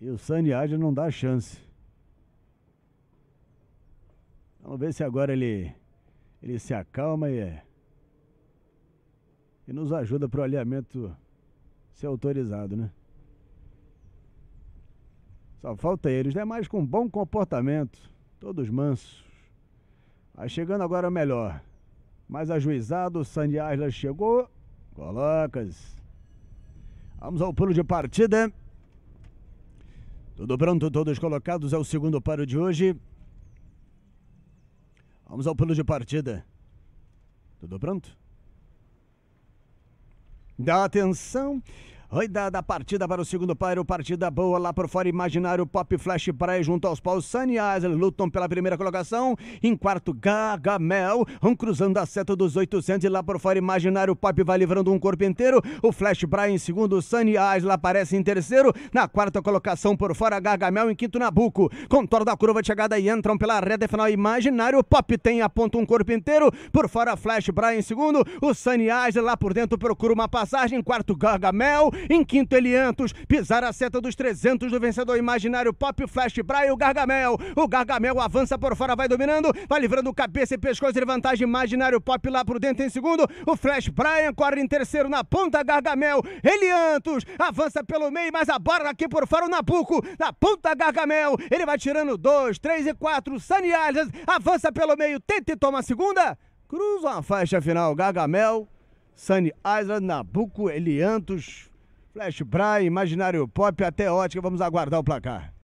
E o Saniad não dá chance. Vamos ver se agora ele, ele se acalma e, e nos ajuda para o alinhamento ser autorizado, né? Só falta eles, né? Mas com bom comportamento, todos mansos. Aí chegando agora melhor. Mais ajuizado, o Sandy Isla chegou. Colocas. Vamos ao pulo de partida. Tudo pronto, todos colocados. É o segundo paro de hoje. Vamos ao pulo de partida. Tudo pronto? Dá atenção. Roidada da partida para o segundo páreo, partida boa lá por fora, imaginário, pop flash praia junto aos paus, Sunny Island lutam pela primeira colocação, em quarto Gagamel um cruzando a seta dos 800 e lá por fora, imaginário, pop vai livrando um corpo inteiro, o flash praia em segundo, Sunny Island aparece em terceiro, na quarta colocação por fora, Gagamel em quinto, Nabuco, contorno da curva de chegada e entram pela reta final, imaginário, pop tem, aponta um corpo inteiro, por fora, flash praia em segundo, o Sunny Island lá por dentro procura uma passagem, em quarto Gagamel. Em quinto, Eliantos. Pisar a seta dos 300 do vencedor imaginário Pop Flash Braille, o Gargamel. O Gargamel avança por fora, vai dominando, vai livrando cabeça e pescoço de vantagem imaginário Pop lá pro dentro em segundo. O Flash Brian corre em terceiro na ponta, Gargamel. Eliantos avança pelo meio, mas a barra aqui por fora o Nabuco. Na ponta, Gargamel. Ele vai tirando dois, três e quatro. Sanialhas avança pelo meio, tenta e toma a segunda. Cruza a faixa final, Gargamel, Sunny Island, Nabuco, Eliantos, Flash Bra, Imaginário Pop, até ótica, vamos aguardar o placar.